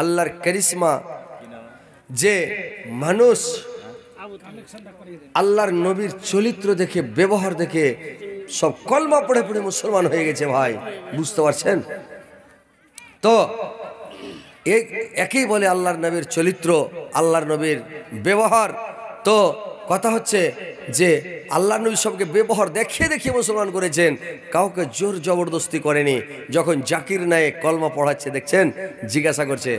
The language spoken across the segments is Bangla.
আল্লাহর কারিশমা যে মানুষ আল্লাহর নবীর চরিত্র দেখে ব্যবহার দেখে সব কলমা পড়ে পড়ে মুসলমান হয়ে গেছে ভাই বুঝতে পারছেন তো একই বলে আল্লাহর নবীর চরিত্র আল্লাহর নবীর ব্যবহার তো কথা হচ্ছে যে আল্লাহ নবী সবকে ব্যবহার দেখিয়ে দেখিয়ে মুসলমান করেছেন কাউকে জোর জবরদস্তি করেনি যখন জাকির নায়েক কলমা পড়াচ্ছে দেখছেন জিজ্ঞাসা করছে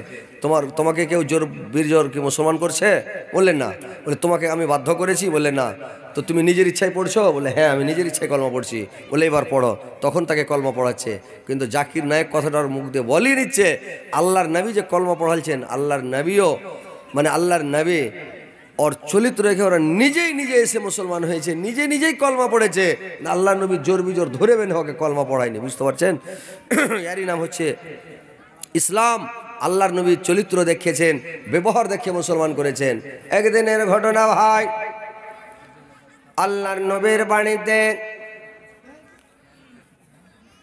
তোমার তোমাকে কেউ জোর বীর জোর কি মুসলমান করছে বললেন না বলে তোমাকে আমি বাধ্য করেছি বললেন না তো তুমি নিজের ইচ্ছায় পড়ছো বলে হ্যাঁ আমি নিজের ইচ্ছায় কলমা পড়ছি বলে এবার পড়ো তখন তাকে কলমা পড়াচ্ছে কিন্তু জাকির নায়ক কথাটার মুখ দিয়ে বলিয়ে নিচ্ছে আল্লাহর নবী যে কলমা পড়ালছেন আল্লাহর নবীও মানে আল্লাহর নবী অর্চলিত রেখে ওরা নিজেই নিজে এসে মুসলমান হয়েছে নিজে নিজেই কলমা পড়েছে আল্লাহ নবী জোর বিজোর ধরে বেন হকে কলমা পড়ায়নি বুঝতে পারছেন এরই নাম হচ্ছে ইসলাম আল্লাহর নবীর চরিত্র দেখেছেন ব্যবহার দেখে মুসলমান করেছেন একদিনের ঘটনা ভাই আল্লাহর নবীর বাণীতে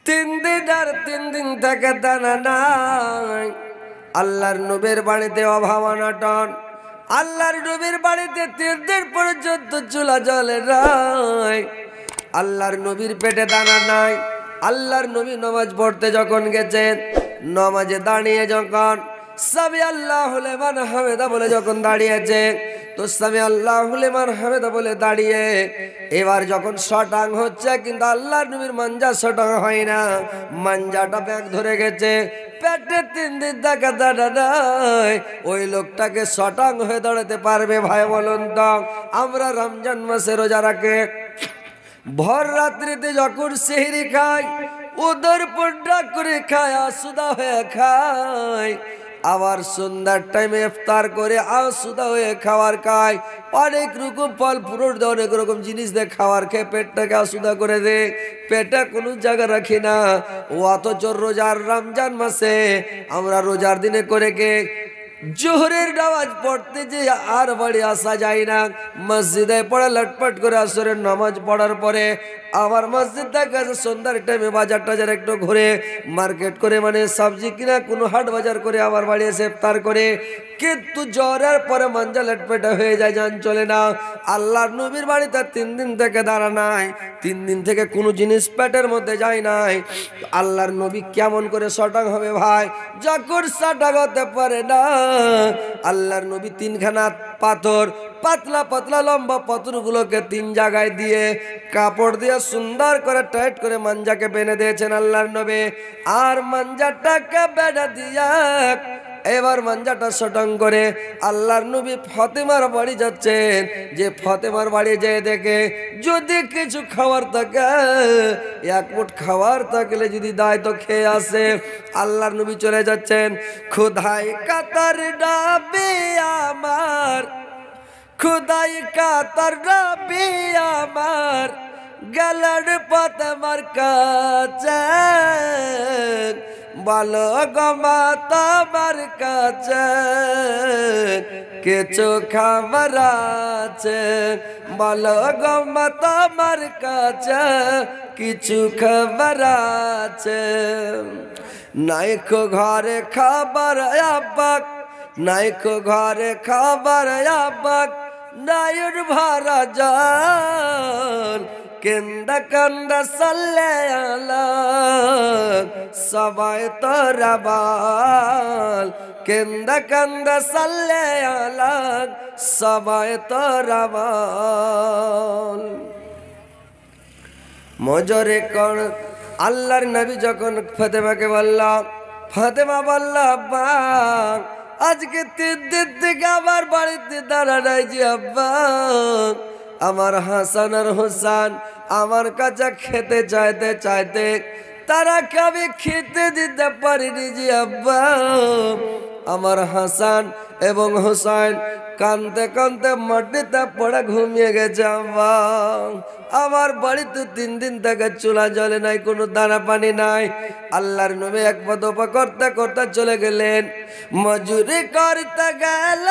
তিন দিন আর তিন দিন থেকে দানা নাই আল্লাহর নবীর বাণীতে অভাব অনটন আল্লাহর নবীর বাড়িতে তীরদের পর্যন্ত চুলা জলে নাই আল্লাহর নবীর পেটে দানা নাই আল্লাহর নবী নমাজ পড়তে যখন গেছেন নমাজে দাঁড়িয়ে যখন সাবি আল্লাহ লেমান হামেদা বলে যখন দাঁড়িয়েছে তো সামি আল্লাহ লেমান হামেদা বলে দাঁড়িয়ে এবার যখন শটাং হচ্ছে কিন্তু আল্লাহর নবীর মাঞ্জা শটাং হয় না মাঞ্জাটা ব্যাগ ধরে গেছে পেটে তিন দিন দেখা দাঁড়া নাই ওই লোকটাকে সটাং হয়ে দাঁড়াতে পারবে ভাই বলুন তো আমরা রমজান মাসে রোজা রাখে ভর রাত্রিতে যখন সেহরি খাই উদরপুর ডাক করে খায় আসুদা হয়ে খায় আবার সন্ধ্যার টাইমে ইফতার করে সুদা হয়ে খাবার খায় অনেক রকম ফল ফ্রুট দেয় অনেক রকম জিনিস দেয় খাবার খেয়ে পেটটাকে অসুদা করে দে পেটটা কোনো জায়গা রাখি না ও অথচ রোজার রমজান মাসে আমরা রোজার দিনে করে কে জোহরের নামাজ পড়তে যে আর বাড়ি আসা যায় না মসজিদে পড়ে লটপট করে আসরের নামাজ পড়ার পরে আবার মসজিদ দেখা আছে সন্ধ্যার টাইমে বাজার টাজার একটু ঘুরে মার্কেট করে মানে সবজি কিনা কোনো হাট বাজার করে আবার বাড়ি এসে তার করে কিন্তু জ্বরের পরে মঞ্জা লটপেটা হয়ে যায় যান চলে না আল্লাহর নবীর বাড়িতে তিন দিন থেকে দাঁড়া নাই তিন দিন থেকে কোনো জিনিস পেটের মধ্যে যায় নাই আল্লাহর নবী কেমন করে সটাং হবে ভাই যখন সাটাং হতে পারে না আল্লাহর নবী তিনখানা পাথর পাতলা পাতলা লম্বা পাথরগুলোকে তিন জায়গায় দিয়ে কাপড় দিয়ে সুন্দর করে টাইট করে মাঞ্জাকে বেঁধে দিয়েছেন আল্লাহর নবী আর মাঞ্জাটাকে বেঁধে দিয়া এবার মাঞ্জাটা সটং করে আল্লাহর নবী ফতেমার বাড়ি যাচ্ছেন যে ফতেমার বাড়ি যেয়ে দেখে যদি কিছু খাওয়ার থাকে এক মুঠ খাওয়ার থাকলে যদি দায় তো খেয়ে আসে আল্লাহর নবী চলে যাচ্ছেন খুদাই কাতার ডাবে আমার খোদাই কাতার ডাবে আমার গালার পাতামার কাছে বলো গমা তোমার কাছে কিছু খাবার আছে বলো গমা তোমার কাছে কিছু খাবার আছে নাইকো ঘরে খাবার আবাক নাইকো ঘরে খাবার আবাক নাইর ভারা যান কেন্দা কান্দা সাল্লে সবাই তো রবাল কেন্দা কন্দ সাল সবাই তো রবাল মজরে কণ আল্লাহর নবী যখন ফতেমাকে বলল ফতেমা বলল আব্বা আজকে তিন দিন থেকে আমার বাড়িতে দাঁড়া নাই যে আব্বা আমার হাসান আর হোসান আমার কাছে খেতে চাইতে চাইতে তারা কবে খেতে দিতে পারিনি যে আব্বা আমার হাসান এবং হুসাইন কানতে কানতে মাটিতে পড়ে ঘুমিয়ে গেছে আম্মা আমার বাড়িতে তিন দিন থেকে চুলা জলে নাই কোনো দানা পানি নাই আল্লাহর নবী এক পদ করতে করতে চলে গেলেন মজুরি করতে গেল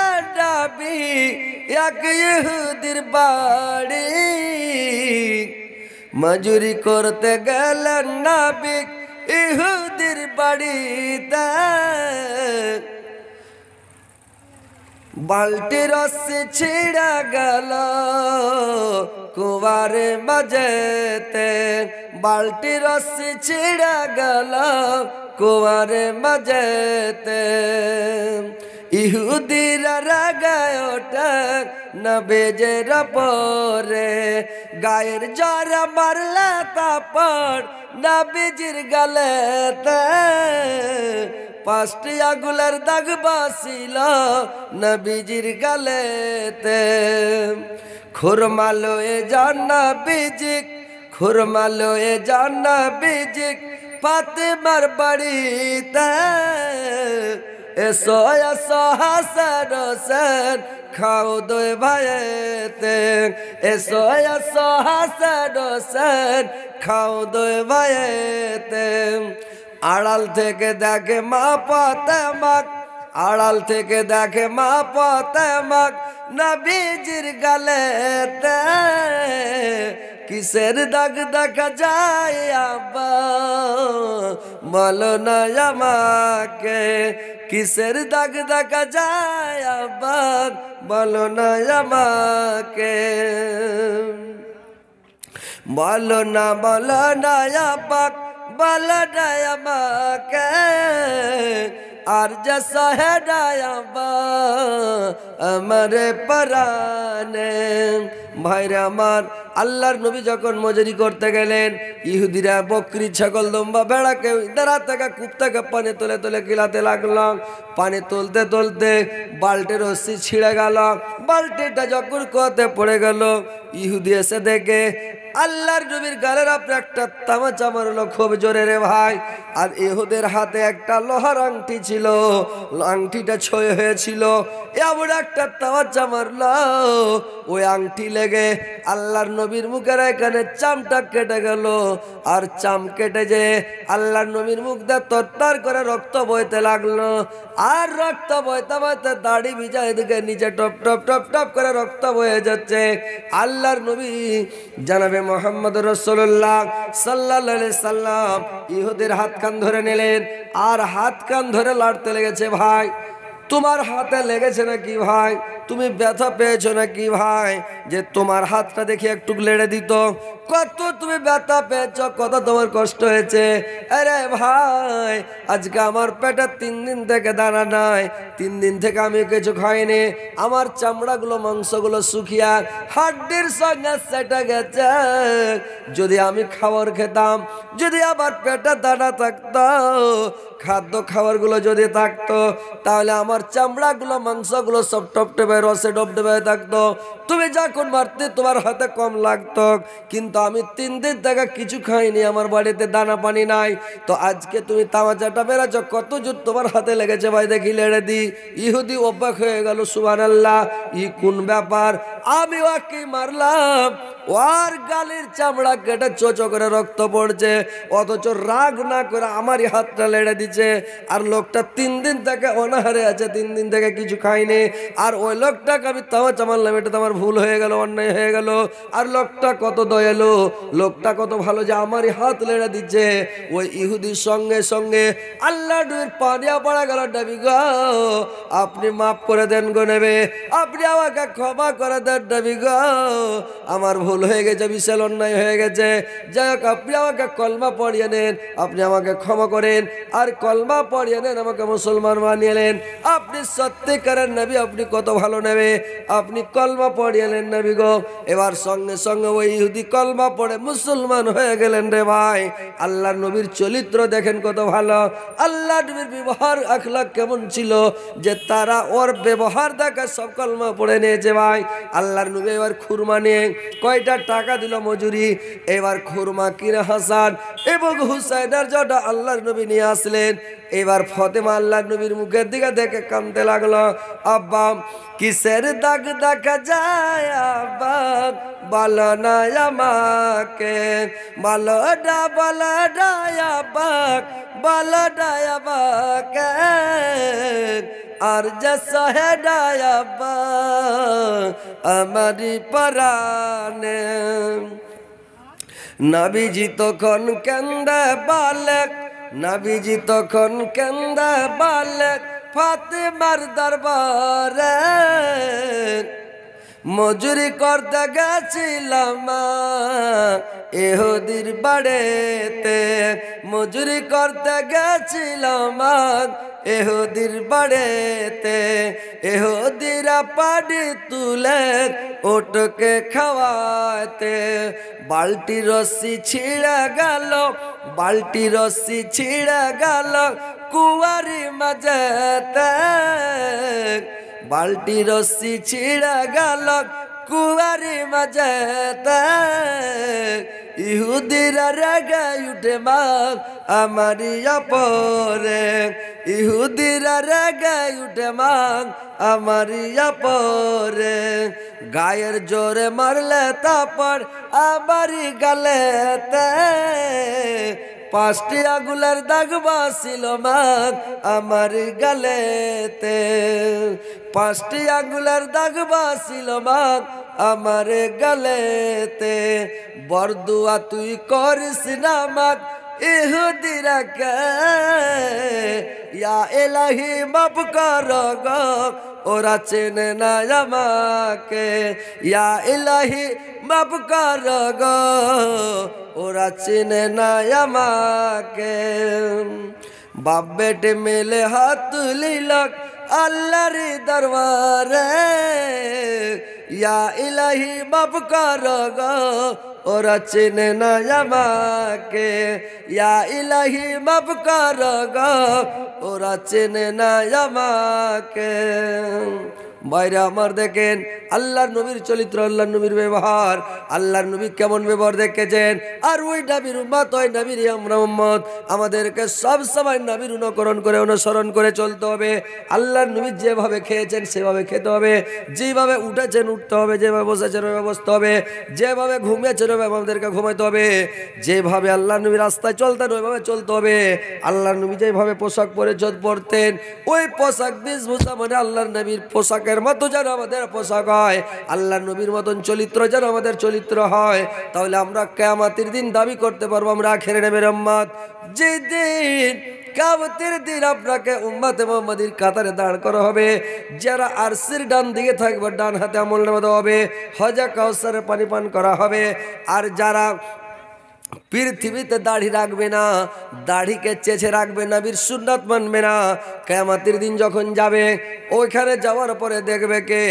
এক ইহুদির বাড়ি মজুরি করতে গেলেন নাবিক ইহুদির বাড়িতে বাল্টি রসে ছিড়া গেল কুয়ারে মজেতে বাল্টি রসে ছিড়া গেল কুয়ারে মজেতে ইহুদিরা রাগায় ওটা না বেজের পরে গায়ের জ্বর মারলা তাপড় না বেজির গালে পাঁচটি আগুলের দাগ বাসিল নবীজির গালেতে খুরমালো এ জানা বিজিক খুরমালো এ জানা বিজিক পাতে মার বাড়িতে এসো এসো হাসান হোসেন খাও দই ভাইতে এসো এসো হাসান হোসেন খাও দই ভাইতে आड़ाल थेके देखे मा पतमक आड़ाल थेके देखे मा नबी नबीजर गले ते किसेर दग दग जाया बा मलो ना यमाके किसेर दग दग जाया बा मलो ना यमाके मलो ना मलो ना यमाके বালাডায় আর যে আমারে পরানে ভাইরা আমার আল্লাহর নবী যখন মজুরি করতে গেলেন ইহুদিরা বকরি ছাগল দম্বা ভেড়াকে দাঁড়া থেকে কূপ থেকে পানি তুলে তুলে কিলাতে লাগলাম পানে তুলতে তুলতে বাল্টের রশ্মি ছিঁড়ে গেল বাল্টিটা যখন কতে পড়ে গেল ইহুদি এসে দেখে আল্লাহর নবীর গালের আপনি একটা তামাচা মারলো খুব জোরে রে ভাই আর এহুদের হাতে একটা লোহার আংটি ছিল আংটিটা ছয় হয়েছিল এমন একটা তামাচা মারলো ওই আংটি লেগে আল্লাহর নবীর মুখের এখানে চামটা কেটে গেল আর চাম কেটে যে আল্লাহর নবীর মুখ দিয়ে তরতার করে রক্ত বইতে লাগলো আর রক্ত বইতে বইতে দাড়ি ভিজা এদিকে নিচে টপ টপ টপ টপ করে রক্ত বয়ে যাচ্ছে আল্লাহর নবী জানাবে নবী মোহাম্মদ রসুল্লাহ সাল্লা সাল্লাম ইহুদের হাত কান ধরে নিলেন আর হাত কান ধরে লাড়তে লেগেছে ভাই তোমার হাতে লেগেছে নাকি ভাই তুমি ব্যথা পেয়েছো নাকি ভাই যে তোমার হাতটা দেখে একটু লেড়ে দিত কত তুমি ব্যথা পেয়েছ কত তোমার কষ্ট হয়েছে আরে ভাই আজকে আমার পেটে তিন দিন থেকে দানা নাই তিন দিন থেকে আমি কিছু খাইনি আমার চামড়াগুলো মাংসগুলো শুকিয়া হাড্ডির সঙ্গে সেটা গেছে যদি আমি খাবার খেতাম যদি আমার পেটে দানা থাকতো খাদ্য খাবারগুলো যদি থাকতো তাহলে আমার চামড়াগুলো মাংসগুলো সব টপটপে ডুবে রসে ডবে থাকতো তুমি যখন মারতে তোমার হাতে কম লাগতো কিন্তু আমি তিন দিন থেকে কিছু খাইনি আমার বাড়িতে দানা পানি নাই তো আজকে তুমি তামাচাটা বেড়াচ্ছ কত জোর তোমার হাতে লেগেছে ভাই দেখি লেড়ে দি ইহুদি অব্যাক হয়ে গেল সুবান আল্লাহ ই কোন ব্যাপার আমি ওকে মারলাম ওর গালির চামড়া কেটে চোচো করে রক্ত পড়ছে অথচ রাগ না করে আমারই হাতটা লেড়ে দিছে আর লোকটা তিন দিন থেকে অনাহারে আছে তিন দিন থেকে কিছু খাইনি আর ওই লোক লোকটা আমি তাওয়া চামানলাম এটা আমার ভুল হয়ে গেল অন্যায় হয়ে গেল আর লোকটা কত দয়ালু লোকটা কত ভালো যে আমারই হাত লেড়া দিচ্ছে ওই ইহুদির সঙ্গে সঙ্গে আল্লাহ ডুবির পানিয়া পড়া গেল ডাবি গো আপনি মাফ করে দেন গো নেবে আপনি আমাকে ক্ষমা করে দেন ডাবি গো আমার ভুল হয়ে গেছে বিশাল অন্যায় হয়ে গেছে যাই হোক আপনি আমাকে কলমা পড়িয়ে নেন আপনি আমাকে ক্ষমা করেন আর কলমা পড়িয়ে নেন আমাকে মুসলমান বানিয়ে নেন আপনি সত্যিকারের নেবে আপনি কত ভালো নেবে আপনি কলমা পড়িয়েলেন নবী গো এবার সঙ্গে সঙ্গে ওই ইহুদি কলমা পড়ে মুসলমান হয়ে গেলেন রে ভাই আল্লাহ নবীর চরিত্র দেখেন কত ভালো আল্লাহ নবীর ব্যবহার আখলাখ কেমন ছিল যে তারা ওর ব্যবহার দেখা সব কলমা পড়ে নিয়েছে ভাই আল্লাহ নবী এবার খুরমা নিয়ে কয়টা টাকা দিল মজুরি এবার খুরমা কিনে হাসান এবং হুসাইনার জটা আল্লাহর নবী নিয়ে আসলেন এবার ফতেমা আল্লাহ নবীর মুখের দিকে দেখে কানতে লাগলো আব্বা কি কিসের দাগ দেখা যায় আবার বলো না আমাকে বলডা বলডা আবাক বলডা আবাকে আর যে সহে ডায়াবা আমারি পরানে নবীজি তখন কেন্দ্র বালক নবীজি তখন কেন্দ্র বালক ফাতেমার দরবারে মজুরি করতে গেছিলাম এহুদির বাড়েতে মজুরি করতে গেছিলাম এহুদির বাড়েতে এহুদিরা পাড়ি তুলে ওটকে খাওয়াতে বাল্টি রসি ছিঁড়ে গেল বাল্টি রসি ছিঁড়ে গেল কুয়ারি মাঝেতে বাল্টি রসি ছিড়া গেল কুয়ারি মাঝেতে ইহুদিরা রেগে উঠে মাগ আমারি পরে ইহুদিরা রেগে উঠে মাল আমারি পরে গায়ের জোরে মারলে তারপর আমারি গালেতে পাঁচটি আগুলার দাগ বাসিল মাগ আমার গালেতে পাঁচটি আগুলার দাগ বাসিল মাগ আমার গালেতে বরদুয়া তুই করিস না মাগ ইহুদিরা এলাহি মাফ কর গ ওরা চেনে না আমাকে ইয়া ইলাহি মাফ কর গো ওরা চেনে না আমাকে বাপ বেটে মেলে হাত লিলক আল্লাহর দরবারে ইয়া ইলাহি মাফ কর গো ওরা চেনে না আমাকে ইয়া ইলাহি মাফ কর ওরা চেনে না আমাকে বাইরে আমার দেখেন আল্লাহর নবীর চরিত্র আল্লাহর নবীর ব্যবহার আল্লাহর নবী কেমন ব্যবহার দেখেছেন আর ওই নাবির উম্মত ওই নাবির আমরা উম্মত আমাদেরকে সব সময় নাবির অনুকরণ করে অনুসরণ করে চলতে হবে আল্লাহর নবী যেভাবে খেয়েছেন সেভাবে খেতে হবে যেভাবে উঠেছেন উঠতে হবে যেভাবে বসেছেন ওইভাবে বসতে হবে যেভাবে ঘুমিয়েছেন ওইভাবে আমাদেরকে ঘুমাইতে হবে যেভাবে আল্লাহ নবী রাস্তায় চলতেন ওইভাবে চলতে হবে আল্লাহর নবী যেভাবে পোশাক পরে পরতেন ওই পোশাক বেশভূষা মানে আল্লাহর নবীর পোশাক পোশাকের মতো যেন আমাদের পোশাক হয় আল্লাহ নবীর মতন চরিত্র যেন আমাদের চরিত্র হয় তাহলে আমরা কেয়ামাতির দিন দাবি করতে পারবো আমরা খেরে নেবের যে যেদিন কাবতের দিন আপনাকে উম্মাতে মোহাম্মদীর কাতারে দাঁড় করা হবে যারা আরসির ডান দিকে থাকবে ডান হাতে আমল নেওয়া দেওয়া হবে হজা কাউসারে পানি পান করা হবে আর যারা পৃথিবীতে দাড়ি রাখবে না দাড়িকে চেছে রাখবে না বীর সুন্নাত মানবে না কেমাতির দিন যখন যাবে ওইখানে যাওয়ার পরে দেখবে কে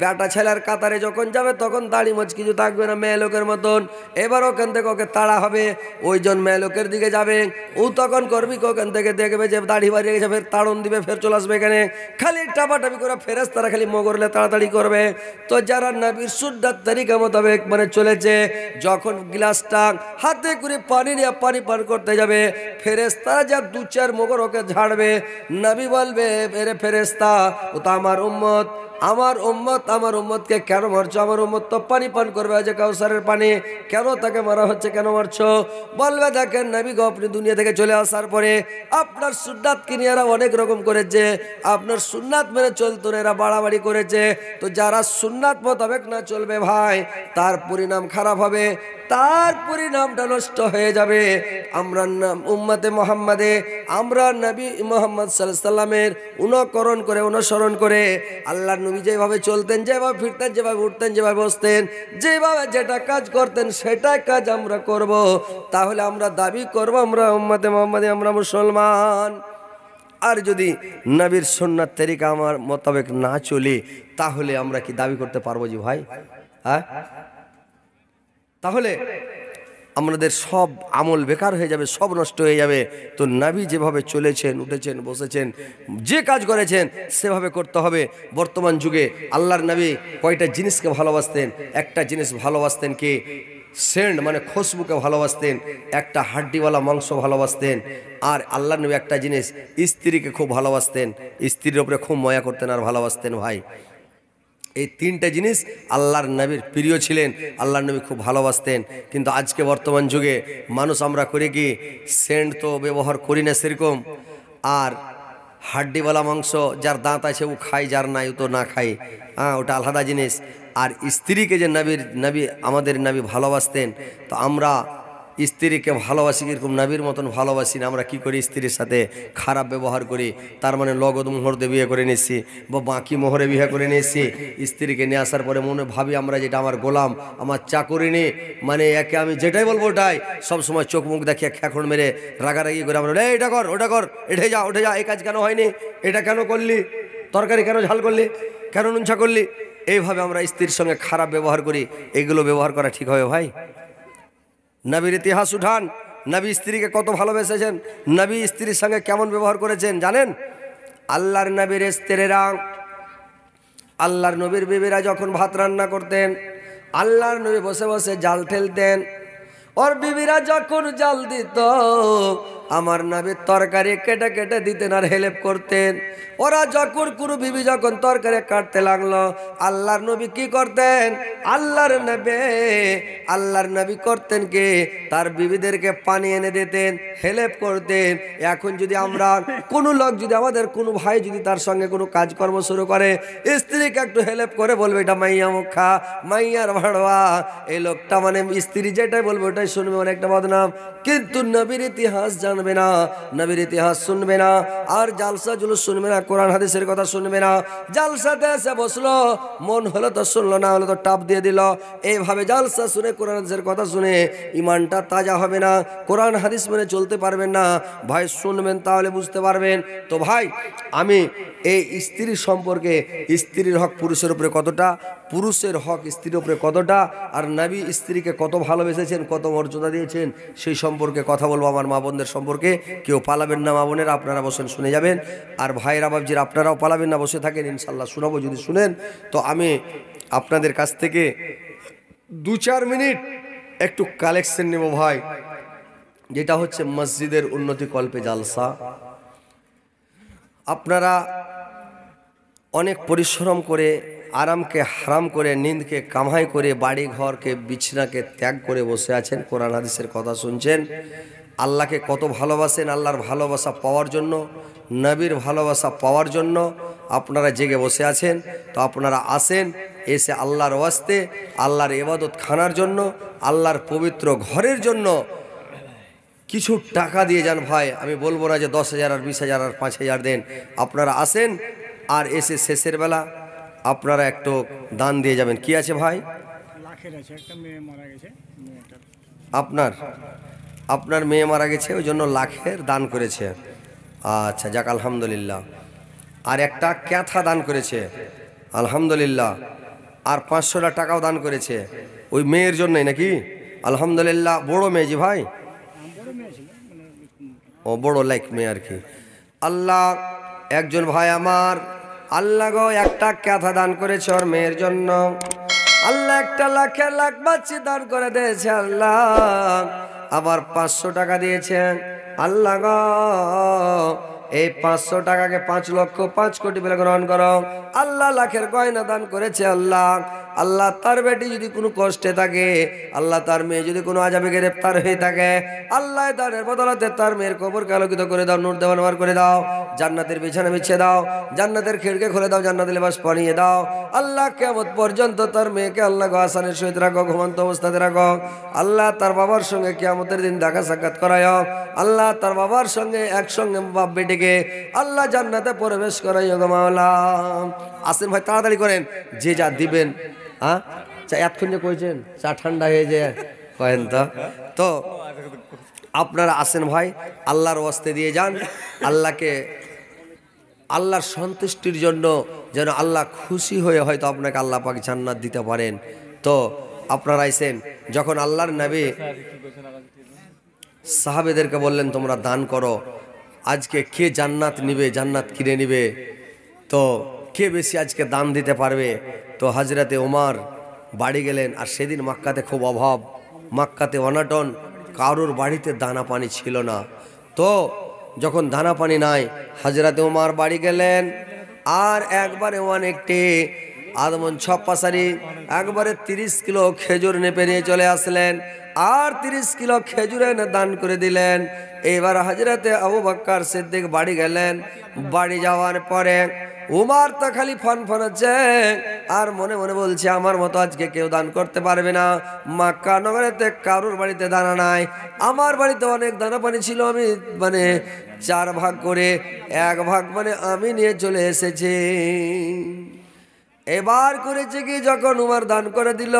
বেটা ছেলের কাতারে যখন যাবে তখন দাড়ি মাছ কিছু থাকবে না মেয়ে লোকের মতন এবার ওখান থেকে ওকে তাড়া হবে ওইজন মেয়ে লোকের দিকে যাবে ও তখন কর্মী ওখান থেকে দেখবে যে দাড়ি বাড়িয়ে গেছে ফের তাড়ন দিবে ফের চলে আসবে এখানে খালি টাপাটাপি করে ফেরেস তারা খালি মগরলে তাড়াতাড়ি করবে তো যারা নাবির সুদ্দার তারিকা মতো মানে চলেছে যখন গ্লাসটা হাত হাতে করে পানি নিয়ে পানি পান করতে যাবে ফেরেস্তা যা দু চার মোগর ওকে ঝাড়বে নাবি বলবে এরে ফেরেস্তা ও তো আমার উম্মত আমার উম্মত আমার উম্মতকে কেন মারছো আমার উম্মত তো পানি পান করবে যে কাউসারের পানি কেন তাকে মারা হচ্ছে কেন মারছো বলবে দেখেন নাবি গো আপনি দুনিয়া থেকে চলে আসার পরে আপনার সুন্নাত নিয়ে এরা অনেক রকম করেছে আপনার সুন্নাত মেনে চলতো এরা বাড়াবাড়ি করেছে তো যারা সুন্নাত মোতাবেক না চলবে ভাই তার পরিণাম খারাপ হবে তার পরিণামটা নষ্ট হয়ে যাবে আমরা উম্মাতে মোহাম্মদে আমরা নবী মোহাম্মদ সাল্লামের অনুকরণ করে অনুসরণ করে আল্লাহ নবী যেভাবে চলতেন যেভাবে ফিরতেন যেভাবে উঠতেন যেভাবে বসতেন যেভাবে যেটা কাজ করতেন সেটাই কাজ আমরা করব। তাহলে আমরা দাবি করব আমরা উম্মাতে মোহাম্মদে আমরা মুসলমান আর যদি নবীর সন্ন্যার তেরিকা আমার মোতাবেক না চলে তাহলে আমরা কি দাবি করতে পারবো যে ভাই হ্যাঁ তাহলে আমাদের সব আমল বেকার হয়ে যাবে সব নষ্ট হয়ে যাবে তো নাবি যেভাবে চলেছেন উঠেছেন বসেছেন যে কাজ করেছেন সেভাবে করতে হবে বর্তমান যুগে আল্লাহর নাবি কয়টা জিনিসকে ভালোবাসতেন একটা জিনিস ভালোবাসতেন কি সেন্ড মানে খুশবুকে ভালোবাসতেন একটা হাড্ডিওয়ালা মাংস ভালোবাসতেন আর আল্লাহ নবী একটা জিনিস স্ত্রীকে খুব ভালোবাসতেন স্ত্রীর ওপরে খুব ময়া করতেন আর ভালোবাসতেন ভাই এই তিনটা জিনিস আল্লাহর নবীর প্রিয় ছিলেন আল্লাহর নবী খুব ভালোবাসতেন কিন্তু আজকে বর্তমান যুগে মানুষ আমরা করে কি সেন্ট তো ব্যবহার করি না সেরকম আর হাড্ডিওয়ালা মাংস যার দাঁত আছে ও খায় যার নাই ও তো না খায় হ্যাঁ ওটা আলাদা জিনিস আর স্ত্রীকে যে নবীর নবী আমাদের নবী ভালোবাসতেন তো আমরা স্ত্রীকে ভালোবাসি কীরকম নাবির মতন ভালোবাসি না আমরা কি করি স্ত্রীর সাথে খারাপ ব্যবহার করি তার মানে লগদ মোহর দিয়ে বিয়ে করে নিয়েছি বা বাঁকি মোহরে বিয়ে করে নিয়েছি স্ত্রীকে নিয়ে আসার পরে মনে ভাবি আমরা যেটা আমার গোলাম আমার চাকরি নেই মানে একে আমি যেটাই বলবো ওটাই সবসময় চোখ মুখ দেখিয়ে খ্যাখন মেরে রাগারাগি করে আমরা এই এটা কর ওটা কর এটাই যা ওঠে যা এই কাজ কেন হয়নি এটা কেন করলি তরকারি কেন ঝাল করলি কেন নুনছা করলি এইভাবে আমরা স্ত্রীর সঙ্গে খারাপ ব্যবহার করি এগুলো ব্যবহার করা ঠিক হবে ভাই নবীর ইতিহাস উঠান নবী স্ত্রীকে কত ভালোবেসেছেন নবী স্ত্রীর সঙ্গে কেমন ব্যবহার করেছেন জানেন আল্লাহর নবীর স্ত্রীরা আল্লাহর নবীর বিবিরা যখন ভাত রান্না করতেন আল্লাহর নবী বসে বসে জাল ঠেলতেন ওর বিবিরা যখন জাল দিত আমার নামে তরকারি কেটে কেটে দিতেন আর হেল্প করতেন ওরা যখন কোনো বিবি যখন তরকারি কাটতে লাগলো আল্লাহর নবী কি করতেন আল্লাহর নবে আল্লাহর নবী করতেন কে তার বিবিদেরকে পানি এনে দিতেন হেল্প করতেন এখন যদি আমরা কোনো লোক যদি আমাদের কোনো ভাই যদি তার সঙ্গে কোনো কাজকর্ম শুরু করে স্ত্রীকে একটু হেল্প করে বলবে এটা মাইয়া মুখা মাইয়ার ভাড়া এই লোকটা মানে স্ত্রী যেটাই বলবে ওটাই শুনবে অনেকটা মানে বদনাম কিন্তু নবীর ইতিহাস জান শুনবে না নবীর ইতিহাস শুনবে না আর জালসা জুলুস শুনবে না কোরআন হাদিসের কথা শুনবে না জালসাতে এসে বসলো মন হলো তো শুনলো না হলো তো টাপ দিয়ে দিল এইভাবে জালসা শুনে কোরআন হাদিসের কথা শুনে ইমানটা তাজা হবে না কোরআন হাদিস মেনে চলতে পারবেন না ভাই শুনবেন তাহলে বুঝতে পারবেন তো ভাই আমি এই স্ত্রীর সম্পর্কে স্ত্রীর হক পুরুষের উপরে কতটা পুরুষের হক স্ত্রীর উপরে কতটা আর নাবি স্ত্রীকে কত ভালোবেসেছেন কত মর্যাদা দিয়েছেন সেই সম্পর্কে কথা বলবো আমার মা বোনদের সম্পর্কে সম্পর্কে কেউ পালাবেন না মা বোনের আপনারা বসেন শুনে যাবেন আর ভাইয়েরা বাবজির আপনারাও পালাবেন না বসে থাকেন ইনশাল্লাহ শোনাবো যদি শুনেন তো আমি আপনাদের কাছ থেকে দু চার মিনিট একটু কালেকশন নেব ভাই যেটা হচ্ছে মসজিদের উন্নতি কল্পে জালসা আপনারা অনেক পরিশ্রম করে আরামকে হারাম করে নিন্দকে কামাই করে বাড়ি ঘরকে বিছনাকে ত্যাগ করে বসে আছেন কোরআন হাদিসের কথা শুনছেন আল্লাহকে কত ভালোবাসেন আল্লাহর ভালোবাসা পাওয়ার জন্য নবীর ভালোবাসা পাওয়ার জন্য আপনারা জেগে বসে আছেন তো আপনারা আসেন এসে আল্লাহর ওয়াস্তে আল্লাহর এবাদত খানার জন্য আল্লাহর পবিত্র ঘরের জন্য কিছু টাকা দিয়ে যান ভাই আমি বলবো না যে দশ হাজার আর বিশ হাজার আর পাঁচ হাজার দেন আপনারা আসেন আর এসে শেষের বেলা আপনারা একটু দান দিয়ে যাবেন কি আছে ভাই আপনার আপনার মেয়ে মারা গেছে ওই জন্য লাখের দান করেছে আচ্ছা যাক আলহামদুলিল্লাহ আর একটা ক্যাথা দান করেছে আলহামদুলিল্লাহ আর পাঁচশোটা টাকাও দান করেছে ওই মেয়ের জন্যই নাকি আলহামদুলিল্লাহ বড় মেয়ে জি ভাই ও বড় লাইক মেয়ে আর কি আল্লাহ একজন ভাই আমার আল্লাহ গো একটা ক্যাথা দান করেছে ওর মেয়ের জন্য আল্লাহ একটা লাখে লাখ বাচ্চি দান করে দিয়েছে আল্লাহ আবার পাঁচশো টাকা দিয়েছেন আল্লাহ গ এই পাঁচশো টাকাকে পাঁচ লক্ষ পাঁচ কোটি বলে গ্রহণ করো আল্লাহ লাখের গয়না দান করেছে আল্লাহ আল্লাহ তার বেটি যদি কোনো কষ্টে থাকে আল্লাহ তার মেয়ে যদি কোনো আজাবে গ্রেপ্তার হয়ে থাকে আল্লাহ তার বদলাতে তার মেয়ের কবর আলোকিত করে দাও নোট দেওয়া দেওয়ানোর করে দাও জান্নাতের বিছানা বিছিয়ে দাও জান্নাতের খিড়কে খুলে দাও জান্নাতের বাস পানিয়ে দাও আল্লাহ কেমন পর্যন্ত তার মেয়েকে আল্লাহ আসানের সহিত রাখো ঘুমন্ত অবস্থাতে রাখো আল্লাহ তার বাবার সঙ্গে কেয়ামতের দিন দেখা সাক্ষাৎ করাই আল্লাহ তার বাবার সঙ্গে একসঙ্গে বাপ বেটিকে আল্লাহ জান্নাতে প্রবেশ করাই মাওলা আসেন ভাই তাড়াতাড়ি করেন যে যা দিবেন হ্যাঁ এতক্ষণ যে কইছেন চা ঠান্ডা হয়ে যায় কয়েন তো তো আপনারা আসেন ভাই আল্লাহর অস্তে দিয়ে যান আল্লাহকে আল্লাহর সন্তুষ্টির জন্য যেন আল্লাহ খুশি হয়ে হয়তো আপনাকে আল্লাহ পাক জান্নাত দিতে পারেন তো আপনারা আইসেন যখন আল্লাহর নবী সাহাবেদেরকে বললেন তোমরা দান করো আজকে কে জান্নাত নিবে জান্নাত কিনে নিবে তো কে বেশি আজকে দান দিতে পারবে তো হাজরাতে ওমার বাড়ি গেলেন আর সেদিন মাক্কাতে খুব অভাব মাক্কাতে অনাটন কারোর বাড়িতে দানা পানি ছিল না তো যখন দানা পানি নাই হাজরাতে ওমার বাড়ি গেলেন আর একবারে অনেকটি আদমন ছপ্পাশারি একবারে তিরিশ কিলো খেজুর নেপে নিয়ে চলে আসলেন আর তিরিশ কিলো খেজুর এনে দান করে দিলেন এইবার হাজরাতে আবু বাক্কার সিদ্দিক বাড়ি গেলেন বাড়ি যাওয়ার পরে উমার তো খালি ফন ফনাচ্ছে আর মনে মনে বলছে আমার মতো আজকে কেউ দান করতে পারবে না মাক্কা নগরেতে কারোর বাড়িতে দানা নাই আমার বাড়িতে অনেক দানা পানি ছিল আমি মানে চার ভাগ করে এক ভাগ মানে আমি নিয়ে চলে এসেছি এবার করেছে কি যখন উমার দান করে দিল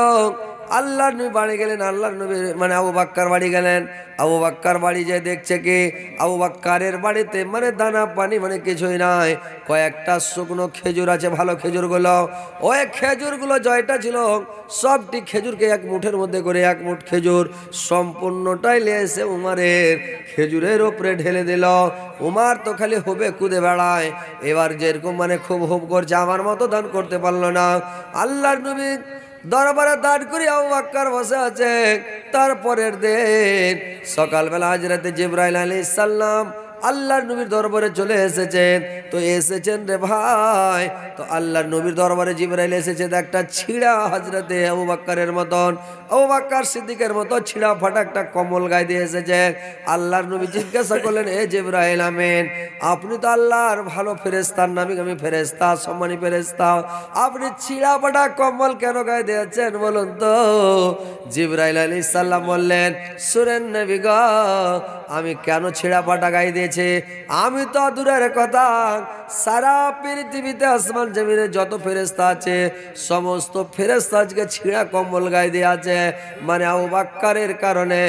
আল্লাহর নবী বাড়ি গেলেন আল্লাহর নবী মানে আবু বাক্কার বাড়ি গেলেন আবু বাক্কার বাড়ি যে দেখছে কি আবু বাক্কারের বাড়িতে মানে দানা পানি মানে কিছুই নাই কয়েকটা শুকনো খেজুর আছে ভালো খেজুরগুলো ওই খেজুরগুলো জয়টা ছিল সবটি খেজুরকে এক মুঠের মধ্যে করে এক মুঠ খেজুর সম্পূর্ণটাই লেসে উমারের খেজুরের ওপরে ঢেলে দিল উমার তো খালি হবে কুদে বেড়ায় এবার যেরকম মানে খুব হুব করছে আমার মতো দান করতে পারলো না আল্লাহর নবী দরবারে দাঁড় করে আবাক্কার বসে আছে তারপরের দিন সকালবেলা হাজরাতে জিব্রাইল আলী সাল্লাম আল্লাহর নবীর দরবারে চলে এসেছেন তো এসেছেন রে ভাই তো আল্লাহর নবীর দরবারে জিবরাইল এসেছে একটা ছিঁড়া হাজরাতে আবু বাক্কারের মতন আবু বাক্কার সিদ্দিকের মতো ছিঁড়া ফাটা একটা কমল গায়ে দিয়ে এসেছে আল্লাহর নবী জিজ্ঞাসা করলেন এ জিবরাইল আমেন আপনি তো আল্লাহর ভালো ফেরেস্তার নামিক আমি ফেরেস্তা সম্মানী ফেরেস্তা আপনি ছিঁড়া ফাটা কম্বল কেন গায়ে দিয়েছেন বলুন তো জিবরাইল আলী সাল্লাম বললেন সুরেন নবী আমি কেন ছিঁড়া ফাটা গায়ে দিয়েছি পেয়েছে আমি তো দূরের কথা সারা পৃথিবীতে আসমান জমিনে যত ফেরেস্তা আছে সমস্ত ফেরেস্তা আজকে ছিঁড়া কম্বল গায়ে দিয়ে আছে মানে আবাক্কারের কারণে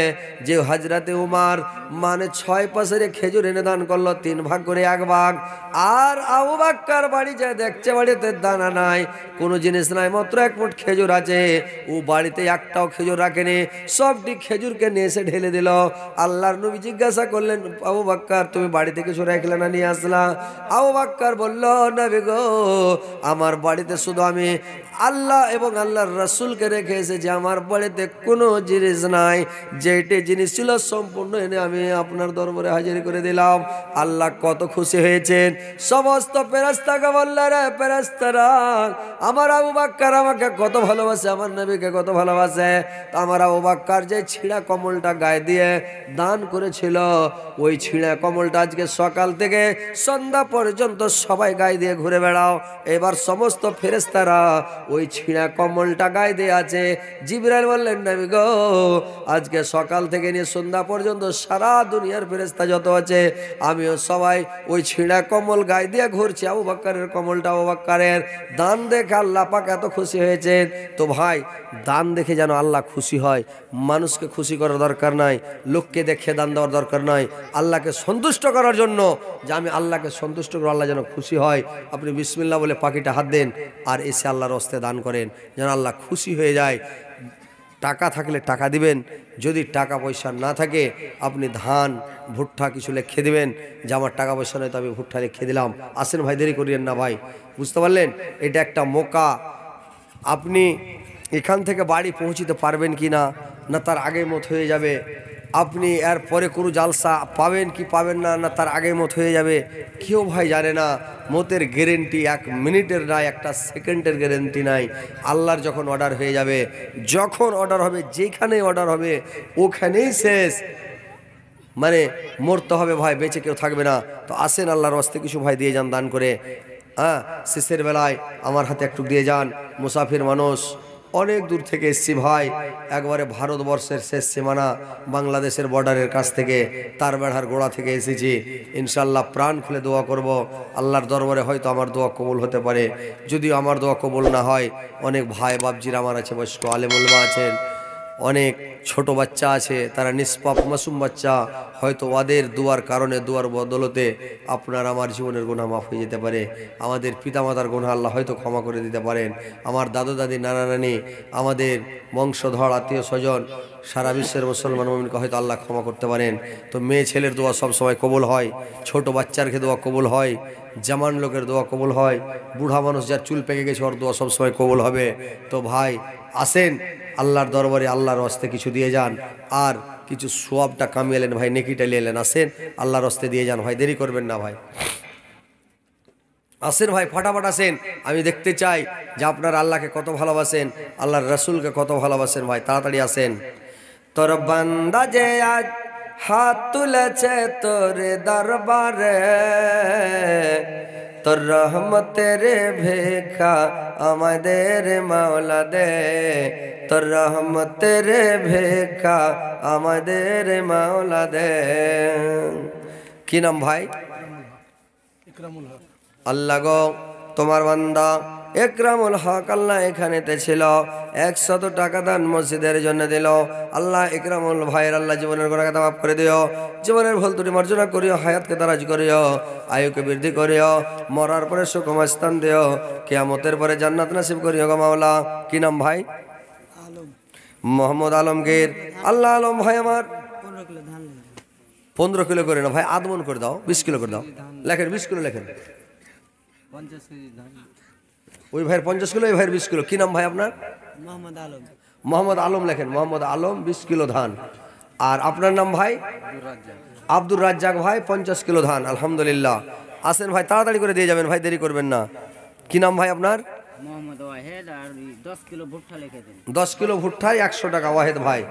যে হাজরাতে উমার মানে ছয় পাশের খেজুর এনে দান করলো তিন ভাগ করে এক ভাগ আর আবাক্কার বাড়ি যায় দেখছে বাড়িতে দানা নাই কোনো জিনিস নাই মাত্র এক মুঠ খেজুর আছে ও বাড়িতে একটাও খেজুর রাখেনি সবটি খেজুরকে নিয়ে এসে ঢেলে দিল আল্লাহর নবী জিজ্ঞাসা করলেন আবু বাক্কার তুমি বাড়ি থেকে সরে না নিয়ে আসলা আও বাক্কার বলল না গো আমার বাড়িতে শুধু আমি আল্লাহ এবং আল্লাহর রসুলকে রেখে এসেছি আমার বাড়িতে কোনো জিনিস নাই যেটি জিনিস ছিল সম্পূর্ণ এনে আমি আপনার দরবারে হাজির করে দিলাম আল্লাহ কত খুশি হয়েছেন সমস্ত পেরাস্তাকে বললে রে পেরাস্তারা আমার আবু বাক্কার আমাকে কত ভালোবাসে আমার নবীকে কত ভালোবাসে তো আমার আবু বাক্কার যে ছিঁড়া কমলটা গায়ে দিয়ে দান করেছিল ওই ছিঁড়া কমল আমলটা আজকে সকাল থেকে সন্ধ্যা পর্যন্ত সবাই গায়ে দিয়ে ঘুরে বেড়াও এবার সমস্ত ফেরেস্তারা ওই ছিঁড়া কম্বলটা গায়ে দিয়ে আছে জিবরাল বললেন নবী গো আজকে সকাল থেকে নিয়ে সন্ধ্যা পর্যন্ত সারা দুনিয়ার ফেরেস্তা যত আছে আমিও সবাই ওই ছিঁড়া কম্বল গায়ে দিয়ে ঘুরছি আবু বাক্কারের কম্বলটা আবু বাক্কারের দান দেখে আল্লাহ পাক এত খুশি হয়েছে তো ভাই দান দেখে যেন আল্লাহ খুশি হয় মানুষকে খুশি করা দরকার নাই লোককে দেখে দান দেওয়ার দরকার নয় আল্লাহকে সন্তুষ্ট সন্তুষ্ট করার জন্য যে আমি আল্লাহকে সন্তুষ্ট করে আল্লাহ যেন খুশি হয় আপনি বিসমিল্লা বলে পাখিটা হাত দেন আর এসে আল্লাহর অস্তে দান করেন যেন আল্লাহ খুশি হয়ে যায় টাকা থাকলে টাকা দিবেন যদি টাকা পয়সা না থাকে আপনি ধান ভুট্টা কিছু লেখে দেবেন যে আমার টাকা পয়সা নয় তো আমি ভুট্টা লেখে দিলাম আসেন ভাই দেরি করিয়েন না ভাই বুঝতে পারলেন এটা একটা মোকা আপনি এখান থেকে বাড়ি পৌঁছিতে পারবেন কি না না তার আগে মত হয়ে যাবে আপনি এর পরে কোনো জালসা পাবেন কি পাবেন না না তার আগে মত হয়ে যাবে কেউ ভাই জানে না মতের গ্যারেন্টি এক মিনিটের নাই একটা সেকেন্ডের গ্যারেন্টি নাই আল্লাহর যখন অর্ডার হয়ে যাবে যখন অর্ডার হবে যেখানে অর্ডার হবে ওখানেই শেষ মানে মরতে হবে ভাই বেঁচে কেউ থাকবে না তো আসেন আল্লাহর হস্তে কিছু ভাই দিয়ে যান দান করে হ্যাঁ শেষের বেলায় আমার হাতে একটু দিয়ে যান মুসাফির মানুষ অনেক দূর থেকে এসছি ভাই একবারে ভারতবর্ষের শেষ সীমানা বাংলাদেশের বর্ডারের কাছ থেকে তার বেড়ার গোড়া থেকে এসেছি ইনশাল্লাহ প্রাণ খুলে দোয়া করব আল্লাহর দরবারে হয়তো আমার দোয়া কবুল হতে পারে যদি আমার দোয়া কবুল না হয় অনেক ভাই বাবজির আমার আছে বয়স্ক আলেমুল্লা আছেন অনেক ছোট বাচ্চা আছে তারা নিষ্পাপ মাসুম বাচ্চা হয়তো ওদের দুয়ার কারণে দুয়ার বদলতে আপনার আমার জীবনের গোনা মাফ হয়ে যেতে পারে আমাদের পিতামাতার গোনা আল্লাহ হয়তো ক্ষমা করে দিতে পারেন আমার দাদু দাদি নানা নানি আমাদের বংশধর আত্মীয় স্বজন সারা বিশ্বের মুসলমান মমিনকে হয়তো আল্লাহ ক্ষমা করতে পারেন তো মেয়ে ছেলের দোয়া সবসময় কবুল হয় ছোট বাচ্চার খেয়ে দোয়া কবুল হয় জামান লোকের দোয়া কবুল হয় বুড়া মানুষ যার চুল পেকে গেছে ওর দোয়া সবসময় কবুল হবে তো ভাই আসেন আল্লাহর দরবারে আল্লাহর অস্তে কিছু দিয়ে যান আর কিছু সোয়াবটা কামিয়ে ভাই নেকিটা নিয়ে এলেন আসেন আল্লাহর রস্তে দিয়ে যান ভাই দেরি করবেন না ভাই আসেন ভাই ফাটাফাট আসেন আমি দেখতে চাই যে আপনার আল্লাহকে কত ভালোবাসেন আল্লাহর রসুলকে কত ভালোবাসেন ভাই তাড়াতাড়ি আসেন তোর বান্দা যে আজ হাত তুলেছে তোর দরবারে তোর রহমতের ভেখা আমাদের মাওলা দে তোর রহমতের ভেখা আমাদের মাওলা দে কি নাম ভাই আল্লাহ গো তোমার বান্দা একরামুল হক আল্লাহ এখানেতে ছিল একশত টাকা দান মসজিদের জন্য দিল আল্লাহ একরামুল ভাইয়ের আল্লাহ জীবনের গোড়া কথা মাফ করে দিও জীবনের ভুল তুটি মার্জনা করিও হায়াতকে দারাজ করিও আয়ুকে বৃদ্ধি করিও মরার পরে সুকম স্থান দিও কেয়ামতের পরে জান্নাত নাসিব করিও গো মাওলা কি নাম ভাই মোহাম্মদ আলমগীর আল্লাহ আলম ভাই আমার পনেরো কিলো করে না ভাই আদমন করে দাও বিশ কিলো করে দাও লেখেন বিশ কিলো লেখেন পঞ্চাশ কেজি ওই ভাইয়ের পঞ্চাশ কিলো ওই ভাইয়ের বিশ কিলো কী নাম ভাই আপনার মোহাম্মদ আলম মোহাম্মদ আলম লেখেন মোহাম্মদ আলম বিশ কিলো ধান আর আপনার নাম ভাই আব্দুর রাজ্জাক ভাই পঞ্চাশ কিলো ধান আলহামদুলিল্লাহ আসেন ভাই তাড়াতাড়ি করে দিয়ে যাবেন ভাই দেরি করবেন না কি নাম ভাই আপনার দশ কিলো ভুট্টা দশ কিলো ভুট্টায় একশো টাকা ওয়াহেদ ভাই